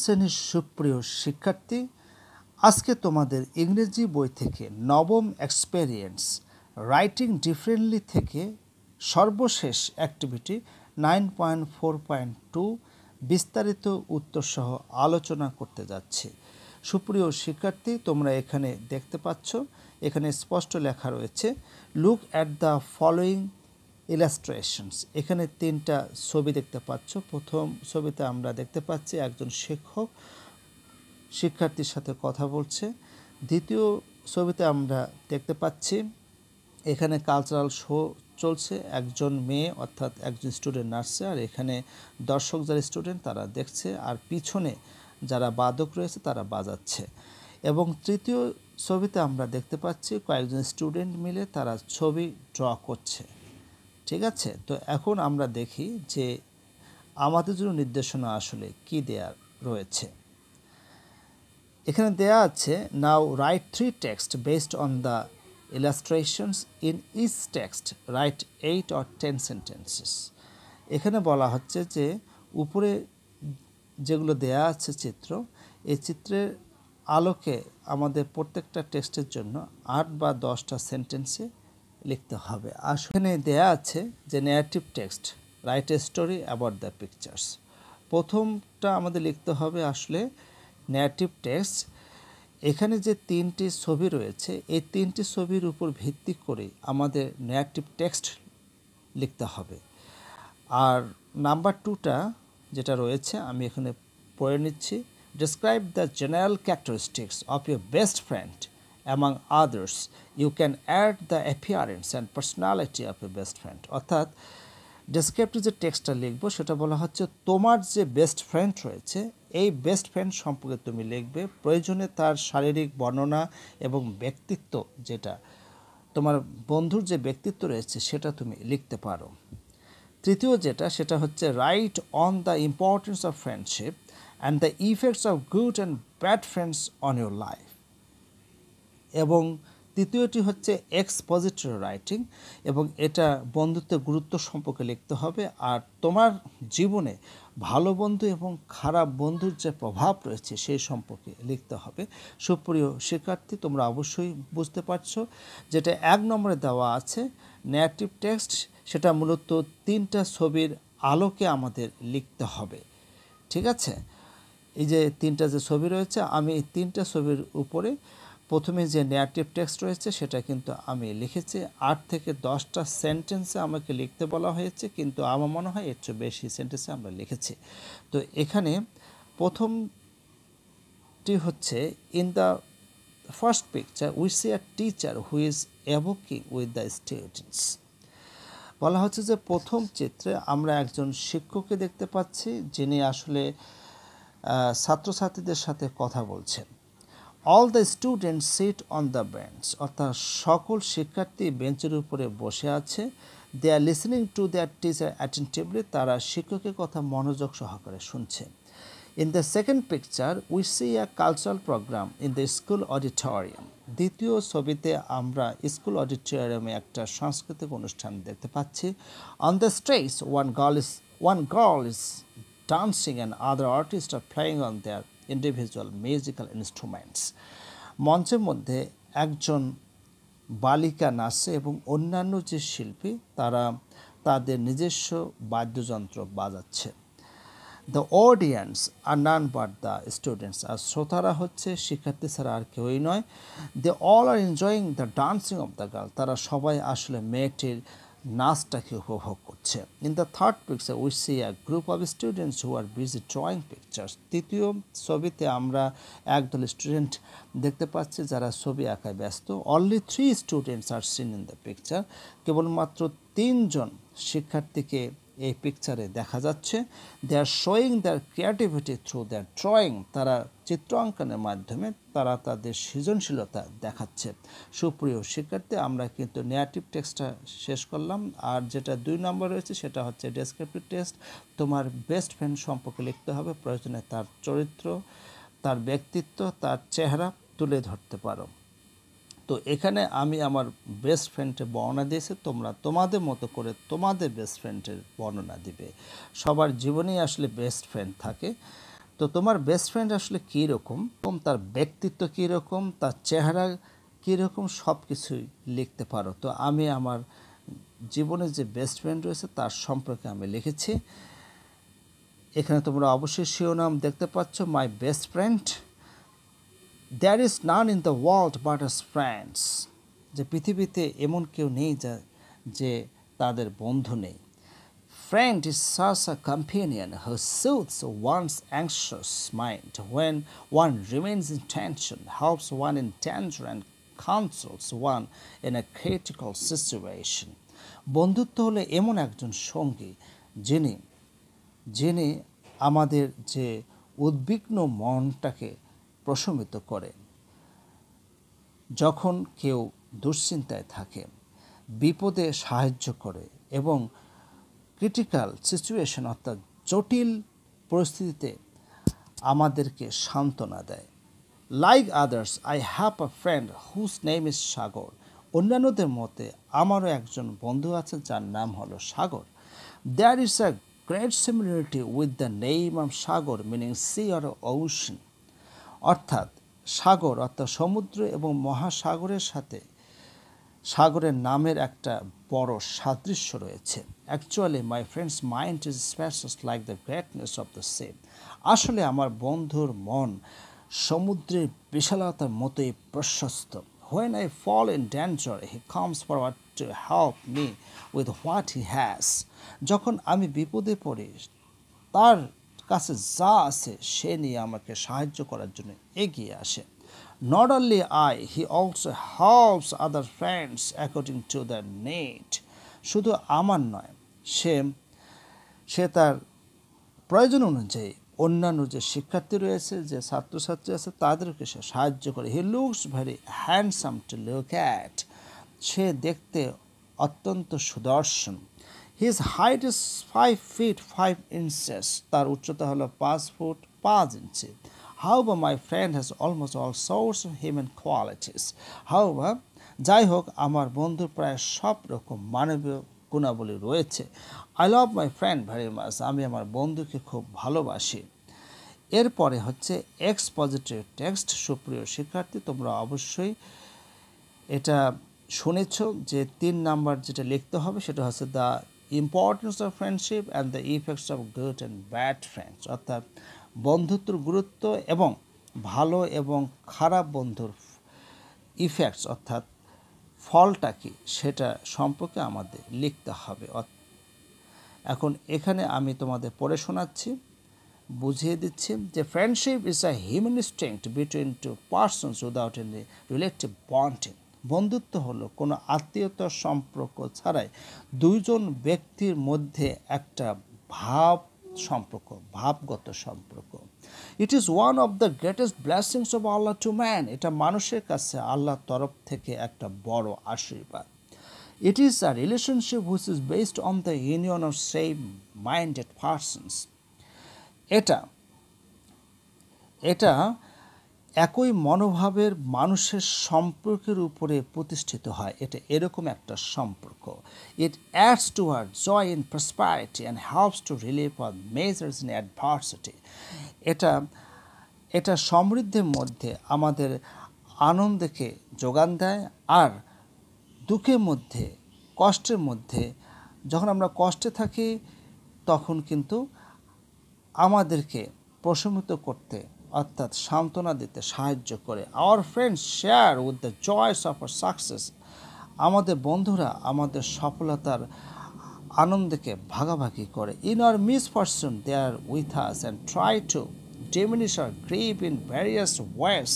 শ্রেণীর সুপ্রিয় শিক্ষার্থী আজকে তোমাদের ইংরেজি বই থেকে নবম এক্সপেরিয়েন্স রাইটিং ডিফারেন্টলি থেকে সর্বশেষ activity nine point four point two বিস্তারিত উত্তরসহ আলোচনা করতে যাচ্ছি সুপ্রিয় শিক্ষার্থী তোমরা এখানে দেখতে পাচ্ছ এখানে স্পষ্ট লেখা রয়েছে look at the following illustrations এখানে তিনটা ছবি দেখতে পাচ্ছ প্রথম ছবিতে আমরা দেখতে পাচ্ছি একজন শিক্ষক শিক্ষার্থীর সাথে কথা বলছে দ্বিতীয় ছবিতে আমরা দেখতে পাচ্ছি এখানে কালচারাল শো চলছে একজন মেয়ে অর্থাৎ একজন স্টুডেন্ট নাচছে আর এখানে দর্শক যারা স্টুডেন্ট তারা দেখছে আর পিছনে যারা বাদক রয়েছে তারা বাজাচ্ছে এবং তৃতীয় ছবিতে আমরা দেখতে পাচ্ছি কয়েকজন স্টুডেন্ট মিলে তারা ছবি ড্র করছে ঠিক আছে তো এখন আমরা দেখি যে আমাদের জন্য নির্দেশনা আসলে কি দেয়া রয়েছে এখানে দেয়া আছে now write three text based on the illustrations in is text write eight or ten sentences এখানে বলা হচ্ছে যে উপরে যেগুলো দেয়া আছে চিত্র এই চিত্রের আলোকে আমাদের প্রত্যেকটা টেক্সটের জন্য আট বা দশটা সেন্টেন্সে লিখতে হবে আসলে দেয়া আছে যে narrative text write a story about the pictures প্রথমটা আমাদের লিখতে হবে আসলে নেয়াটিভ টেক্সট এখানে যে তিনটি ছবি রয়েছে এই তিনটি ছবির উপর ভিত্তি করে আমাদের নেয়াটিভ টেক্সট লিখতে হবে আর নাম্বার টুটা যেটা রয়েছে আমি এখানে পড়ে নিচ্ছি describe the general characteristics of your best friend among others you can add the appearance and personality of a best friend অর্থাৎ ডেসক্রিপ্টিভ যে টেক্সটটা লিখবো সেটা বলা হচ্ছে তোমার যে বেস্ট ফ্রেন্ড রয়েছে এই বেস্ট ফ্রেন্ড সম্পর্কে তুমি লিখবে প্রয়োজনে তার শারীরিক বর্ণনা এবং ব্যক্তিত্ব যেটা তোমার বন্ধুর যে ব্যক্তিত্ব রয়েছে সেটা তুমি লিখতে পারো তৃতীয় যেটা সেটা হচ্ছে write on the importance of friendship and the effects of good and bad friends on your life এবং তৃতীয়টি হচ্ছে এক্সপজিটরি রাইটিং এবং এটা বন্ধুত্বের গুরুত্ব সম্পর্কে লিখতে হবে আর তোমার জীবনে ভালো বন্ধু এবং খারাপ বন্ধুর যে প্রভাব রয়েছে সেই সম্পর্কে লিখতে হবে সুপ্রিয় শিক্ষার্থী তোমরা অবশ্যই বুঝতে পারছো যেটা এক নম্বরে দেওয়া আছে নেগেটিভ টেক্সট সেটা মূলত তিনটা ছবির আলোকে আমাদের লিখতে হবে ঠিক আছে এই যে তিনটা যে ছবি রয়েছে আমি এই তিনটা ছবির উপরে প্রথমে যে নেয়ারটিভ টেক্সট রয়েছে সেটা কিন্তু আমি লিখেছি আট থেকে দশটা সেন্টেন্সে আমাকে লিখতে বলা হয়েছে কিন্তু আমার মনে হয় এর চেয়ে বেশি সেন্টেন্সে আমরা লিখেছি তো এখানে প্রথমটি হচ্ছে in the first picture we see a teacher who is evoking with the students বলা হচ্ছে যে প্রথম চিত্রে আমরা একজন শিক্ষককে দেখতে পাচ্ছি যিনি আসলে ছাত্রছাত্রীদের সাথে কথা বলছেন all the student sit on the bench অর্থাৎ সকল শিক্ষার্থী বেঞ্চের উপরে বসে আছে they are listening to their teacher attentively তারা শিক্ষকের কথা মনোযোগ সহকারে শুনছে in the second picture we see a cultural programme in the school auditorium দ্বিতীয় ছবিতে আমরা স্কুল অডিটোরিয়ামে একটা সাংস্কৃতিক অনুষ্ঠান দেখতে পাচ্ছি on the stage one girl is one girl is dancing and other artist are playing on their individual musical instruments মঞ্চের মধ্যে একজন বালিকা নাচে এবং অন্যান্য যে শিল্পী তারা তাদের নিজস্ব বাদ্যযন্ত্র বাজাচ্ছে the audience are none but the students আর শ্রোতারা হচ্ছে শিক্ষার্থী ছাড়া আর কেউই নয় they all are enjoying the dancing of the girl তারা সবাই আসলে মেয়েটির নাচটাকে উপভোগ করছে in the third picture we see a group of students who are busy drawing pictures তৃতীয় ছবিতে আমরা একদল স্টুডেন্ট দেখতে পাচ্ছি যারা ছবি আঁকায় ব্যস্ত only three students are seen in the picture কেবলমাত্র তিনজন শিক্ষার্থীকে এই পিকচারে দেখা যাচ্ছে they are showing their creativity through their drawing তারা চিত্র অঙ্কনের মাধ্যমে তারা তাদের সৃজনশীলতা দেখাচ্ছে সুপ্রিয় শিক্ষার্থী আমরা কিন্তু নেগেটিভ টেক্সটটা শেষ করলাম আর যেটা দুই নম্বর রয়েছে সেটা হচ্ছে ডেসক্রিপটিভ টেস্ট তোমার বেস্ট ফ্রেন্ড সম্পর্কে লিখতে হবে প্রয়োজনে তার চরিত্র তার ব্যক্তিত্ব তার চেহারা তুলে ধরতে পারো তো এখানে আমি আমার বেস্ট ফ্রেন্ডে বর্ণনা দিয়েছি তোমরা তোমাদের মতো করে তোমাদের বেস্ট ফ্রেন্ডের বর্ণনা দিবে সবার জীবনেই আসলে বেস্ট ফ্রেন্ড থাকে তো তোমার বেস্ট ফ্রেন্ড আসলে কী রকম তার ব্যক্তিত্ব কী রকম তার চেহারা কীরকম সব কিছুই লিখতে পারো তো আমি আমার জীবনে যে বেস্ট ফ্রেন্ড রয়েছে তার সম্পর্কে আমি লিখেছি এখানে তোমরা অবশ্যই শিরোনাম দেখতে পাচ্ছ my best friend there is none in the world but has friends যে পৃথিবীতে এমন কেউ নেই যা যে তাদের বন্ধু নেই friend is such a companion who soothes one's anxious mind when one remains in tension helps one in tension and counsels one in a critical situation বন্ধুত্ব হলে এমন একজন সঙ্গী যিনি যিনি আমাদের যে উদ্বিগ্ন মনটাকে প্রশমিত করেন যখন কেউ দুশ্চিন্তায় থাকে বিপদে সাহায্য করে এবং ক্রিটিক্যাল সিচুয়েশন অর্থাৎ জটিল পরিস্থিতিতে আমাদেরকে সান্ত্বনা দেয় like others I have a friend whose name is Sagar অন্যান্যদের মতে আমারও একজন বন্ধু আছে যার নাম হলো Sagar there is a great similarity with the name of Sagar meaning sea or ocean অর্থাৎ সাগর অর্থাৎ সমুদ্র এবং মহাসাগরের সাথে সাগরের নামের একটা বড় সাদৃশ্য রয়েছে actually my friend's mind is spacious like the greatness of the same আসলে আমার বন্ধুর মন সমুদ্রের বিশালতার মতোই প্রশস্ত when I fall in danger he comes forward to help me with what he has যখন আমি বিপদে পড়ি তার কাছে যা আছে সে নিয়ে আমাকে সাহায্য করার জন্য এগিয়ে আসে not only I he also helps other friends according to the need শুধু আমার নয় সে সে তার প্রয়োজন অনুযায়ী অন্যান্য যে শিক্ষার্থী রয়েছে যে ছাত্রছাত্রী আছে তাদেরকে সে সাহায্য করে he looks very handsome to look at সে দেখতে অত্যন্ত সুদর্শন his height is five feet five inches তার উচ্চতা হলো পাঁচ ফুট পাঁচ ইঞ্চি however my friend has almost all sorts human qualities however যাই হোক আমার বন্ধুর প্রায় সব রকম মানবীয় গুণাবলী রয়েছে I love my friend very much আমি আমার বন্ধুকে খুব ভালোবাসি এরপরে হচ্ছে এক্স পজিটিভ টেক্সট সুপ্রিয় শিক্ষার্থী তোমরা অবশ্যই এটা শুনেছ যে তিন নাম্বার যেটা লিখতে হবে সেটা হচ্ছে the importance of friendship and the effects of good and bad friends অর্থাৎ বন্ধুত্বর গুরুত্ব এবং ভালো এবং খারাপ বন্ধুর ইফেক্টস অর্থাৎ ফলটা কী সেটা সম্পর্কে আমাদের লিখতে হবে এখন এখানে আমি তোমাদের পড়ে শোনাচ্ছি বুঝিয়ে দিচ্ছি যে friendship is a human strength between two persons without any relative bonding বন্ধুত্ব হলো কোনো আত্মীয়তার সম্পর্ক ছাড়াই দুইজন ব্যক্তির মধ্যে একটা ভাব সম্পর্ক ভাবগত সম্পর্ক it is one of the greatest blessings of Allah to man এটা মানুষের কাছে আল্লাহর তরফ থেকে একটা বড় আশীর্বাদ it is a relationship which is based on the union of same minded persons এটা এটা একই মনোভাবের মানুষের সম্পর্কের উপরে প্রতিষ্ঠিত হয় এটা এরকম একটা সম্পর্ক it adds to our joy in prosperity and helps to relief our miseries in adversity এটা এটা সমৃদ্ধির মধ্যে আমাদের আনন্দকে যোগান দেয় আর দুঃখের মধ্যে কষ্টের মধ্যে যখন আমরা কষ্টে থাকি তখন কিন্তু আমাদেরকে প্রশমিত করতে অর্থাৎ সান্ত্বনা দিতে সাহায্য করে our friends share with the joys of our success আমাদের বন্ধুরা আমাদের সফলতার আনন্দকে ভাগাভাগি করে in our misfortune they are with us and try to diminish our grief in various ways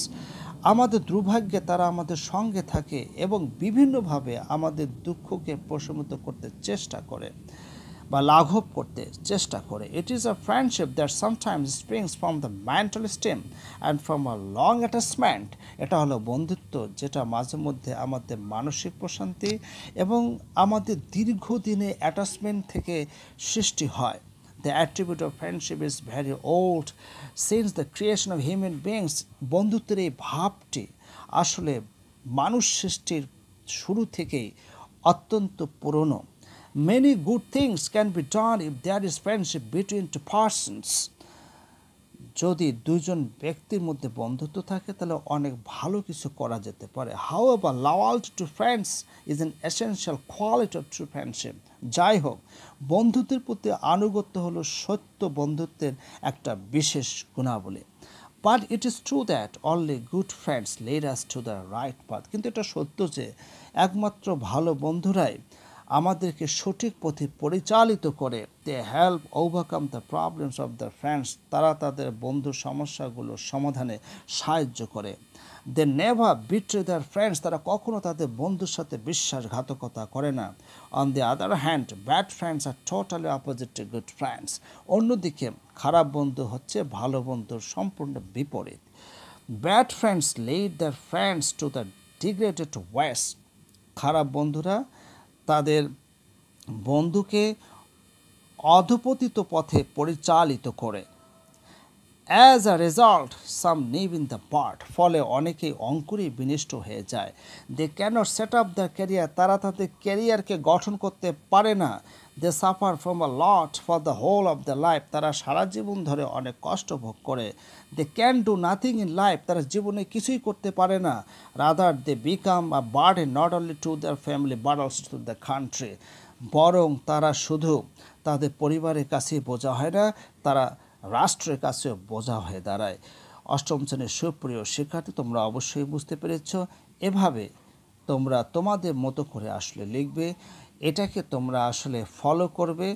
আমাদের দুর্ভাগ্যে তারা আমাদের সঙ্গে থাকে এবং বিভিন্নভাবে আমাদের দুঃখকে প্রশমিত করতে চেষ্টা করে বা লাঘব করতে চেষ্টা করে it is a friendship that sometimes springs from the mental stem and from a long attachment এটা হলো বন্ধুত্ব যেটা মাঝে মধ্যে আমাদের মানসিক প্রশান্তি এবং আমাদের দীর্ঘদিনে অ্যাটাচমেন্ট থেকে সৃষ্টি হয় The attribute of friendship is very old since the creation of human beings. বন্ধুত্বের এই ভাবটি আসলে মানুষ সৃষ্টির শুরু থেকেই অত্যন্ত পুরনো Many good things can be done if there is friendship between two persons. যদি দুজন ব্যক্তির মধ্যে বন্ধুত্ব থাকে তাহলে অনেক ভালো কিছু করা যেতে পারে however loyalty to friends is an essential quality of true friendship যাই হোক বন্ধুত্বের প্রতি আনুগত্য হলো সত্য বন্ধুত্বের একটা বিশেষ গুণাবলী but it is true that only good friends lead us to the right path কিন্তু এটা সত্য যে একমাত্র ভালো বন্ধুরাই আমাদেরকে সঠিক পথে পরিচালিত করে they help overcome the problems of the friends তারা তাদের বন্ধুর সমস্যাগুলো সমাধানে সাহায্য করে they never betray the friends তারা কখনো তাদের বন্ধুর সাথে বিশ্বাসঘাতকতা করে না on the other hand bad friends are totally opposite to good friends অন্যদিকে খারাপ বন্ধু হচ্ছে ভালো বন্ধুর সম্পূর্ণ বিপরীত bad friends lead the friends to the degraded waste খারাপ বন্ধুরা তাদের বন্ধুকে অধপতিত পথে পরিচালিত করে as a result some nip in the bud ফলে অনেকেই অঙ্কুরে বিনিষ্ট হয়ে যায় they can set up the career তারা তাদের ক্যারিয়ারকে গঠন করতে পারে না they suffer from a lot for the whole of the life তারা সারা জীবন ধরে অনেক কষ্ট ভোগ করে they can do nothing in life তারা জীবনে কিছুই করতে পারে না rather they become a burden not only to the family but also to the country বরং তারা শুধু তাদের পরিবারের কাছে বোঝা হয় না তারা রাষ্ট্রের কাছে বোঝা হয়ে দাঁড়ায় অষ্টম শ্রেণীর সুপ্রিয় শিক্ষার্থী তোমরা অবশ্যই বুঝতে পেরেছ এভাবে তোমরা তোমাদের মতো করে আসলে লিখবে এটাকে তোমরা আসলে ফলো করবে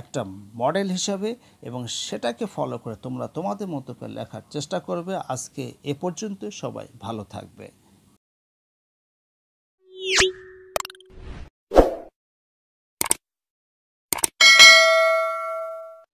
একটা মডেল হিসাবে এবং সেটাকে ফলো করে তোমরা তোমাদের মতো করে লেখার চেষ্টা করবে আজকে এ পর্যন্ত সবাই ভালো থাকবে